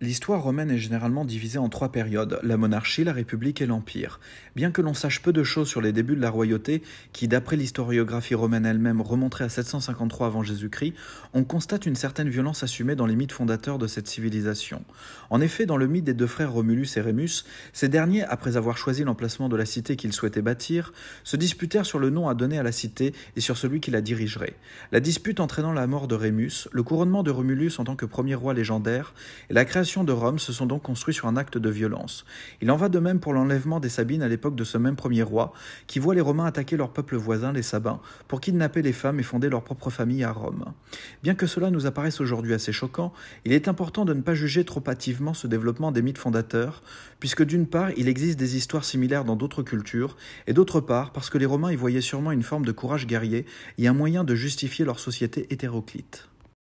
L'histoire romaine est généralement divisée en trois périodes, la monarchie, la république et l'empire. Bien que l'on sache peu de choses sur les débuts de la royauté, qui d'après l'historiographie romaine elle-même remonterait à 753 avant Jésus-Christ, on constate une certaine violence assumée dans les mythes fondateurs de cette civilisation. En effet, dans le mythe des deux frères Romulus et Rémus, ces derniers, après avoir choisi l'emplacement de la cité qu'ils souhaitaient bâtir, se disputèrent sur le nom à donner à la cité et sur celui qui la dirigerait. La dispute entraînant la mort de Rémus, le couronnement de Romulus en tant que premier roi légendaire et la création de Rome se sont donc construits sur un acte de violence. Il en va de même pour l'enlèvement des Sabines à l'époque de ce même premier roi, qui voit les Romains attaquer leur peuple voisin, les Sabins, pour kidnapper les femmes et fonder leur propre famille à Rome. Bien que cela nous apparaisse aujourd'hui assez choquant, il est important de ne pas juger trop hâtivement ce développement des mythes fondateurs, puisque d'une part, il existe des histoires similaires dans d'autres cultures, et d'autre part, parce que les Romains y voyaient sûrement une forme de courage guerrier et un moyen de justifier leur société hétéroclite.